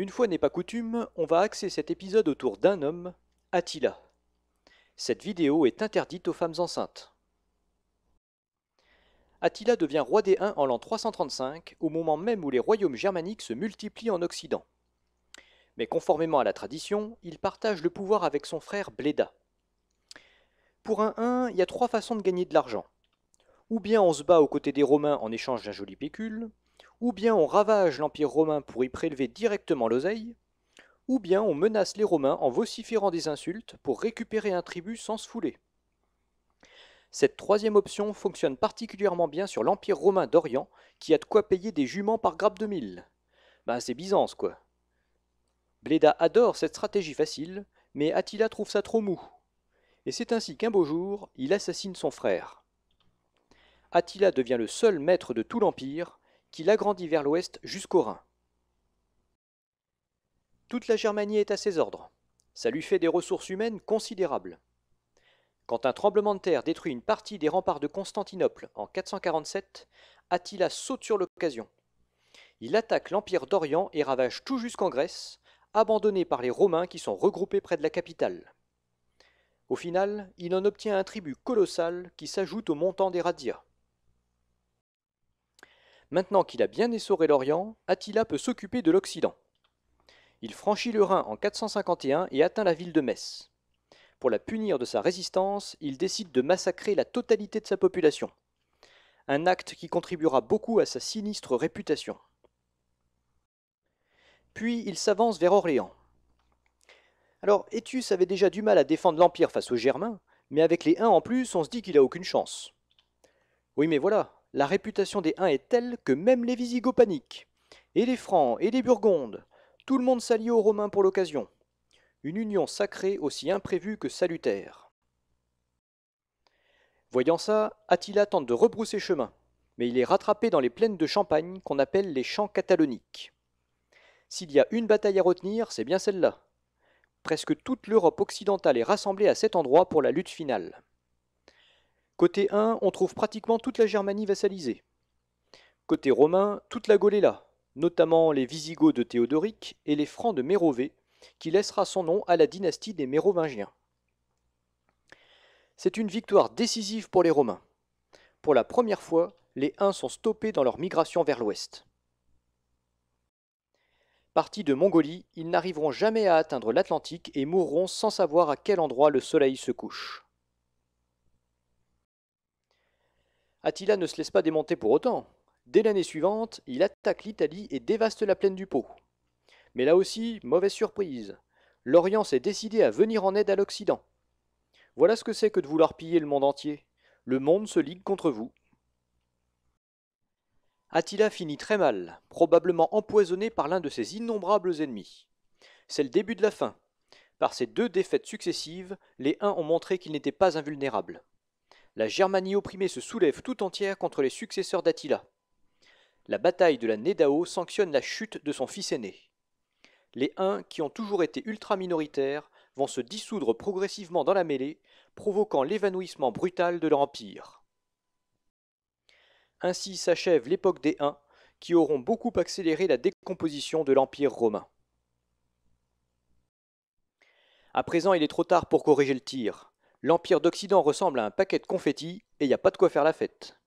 Une fois n'est pas coutume, on va axer cet épisode autour d'un homme, Attila. Cette vidéo est interdite aux femmes enceintes. Attila devient roi des Huns en l'an 335, au moment même où les royaumes germaniques se multiplient en Occident. Mais conformément à la tradition, il partage le pouvoir avec son frère Bléda. Pour un Hun, il y a trois façons de gagner de l'argent. Ou bien on se bat aux côtés des Romains en échange d'un joli pécule, ou bien on ravage l'Empire romain pour y prélever directement l'oseille, ou bien on menace les Romains en vociférant des insultes pour récupérer un tribut sans se fouler. Cette troisième option fonctionne particulièrement bien sur l'Empire romain d'Orient, qui a de quoi payer des juments par grappe de mille. Ben c'est Byzance, quoi. Bléda adore cette stratégie facile, mais Attila trouve ça trop mou. Et c'est ainsi qu'un beau jour, il assassine son frère. Attila devient le seul maître de tout l'Empire, qui l'agrandit vers l'ouest jusqu'au Rhin. Toute la Germanie est à ses ordres. Ça lui fait des ressources humaines considérables. Quand un tremblement de terre détruit une partie des remparts de Constantinople en 447, Attila saute sur l'occasion. Il attaque l'Empire d'Orient et ravage tout jusqu'en Grèce, abandonné par les Romains qui sont regroupés près de la capitale. Au final, il en obtient un tribut colossal qui s'ajoute au montant des radias. Maintenant qu'il a bien essoré l'Orient, Attila peut s'occuper de l'Occident. Il franchit le Rhin en 451 et atteint la ville de Metz. Pour la punir de sa résistance, il décide de massacrer la totalité de sa population. Un acte qui contribuera beaucoup à sa sinistre réputation. Puis il s'avance vers Orléans. Alors, Etius avait déjà du mal à défendre l'Empire face aux Germains, mais avec les uns en plus, on se dit qu'il a aucune chance. Oui, mais voilà, la réputation des Huns est telle que même les Visigoths et les Francs et les Burgondes. Tout le monde s'allie aux Romains pour l'occasion. Une union sacrée aussi imprévue que salutaire. Voyant ça, Attila tente de rebrousser chemin, mais il est rattrapé dans les plaines de Champagne qu'on appelle les champs cataloniques. S'il y a une bataille à retenir, c'est bien celle-là. Presque toute l'Europe occidentale est rassemblée à cet endroit pour la lutte finale. Côté 1, on trouve pratiquement toute la Germanie vassalisée. Côté romain, toute la Gaule est là, notamment les Visigoths de Théodoric et les Francs de Mérové, qui laissera son nom à la dynastie des Mérovingiens. C'est une victoire décisive pour les Romains. Pour la première fois, les Huns sont stoppés dans leur migration vers l'ouest. Partis de Mongolie, ils n'arriveront jamais à atteindre l'Atlantique et mourront sans savoir à quel endroit le soleil se couche. Attila ne se laisse pas démonter pour autant. Dès l'année suivante, il attaque l'Italie et dévaste la plaine du Pô. Mais là aussi, mauvaise surprise. L'Orient s'est décidé à venir en aide à l'Occident. Voilà ce que c'est que de vouloir piller le monde entier. Le monde se ligue contre vous. Attila finit très mal, probablement empoisonné par l'un de ses innombrables ennemis. C'est le début de la fin. Par ces deux défaites successives, les uns ont montré qu'ils n'étaient pas invulnérables la Germanie opprimée se soulève tout entière contre les successeurs d'Attila. La bataille de la Nedao sanctionne la chute de son fils aîné. Les Huns, qui ont toujours été ultra-minoritaires, vont se dissoudre progressivement dans la mêlée, provoquant l'évanouissement brutal de leur empire. Ainsi s'achève l'époque des Huns, qui auront beaucoup accéléré la décomposition de l'Empire romain. À présent, il est trop tard pour corriger le tir. L'Empire d'Occident ressemble à un paquet de confettis et il n'y a pas de quoi faire la fête.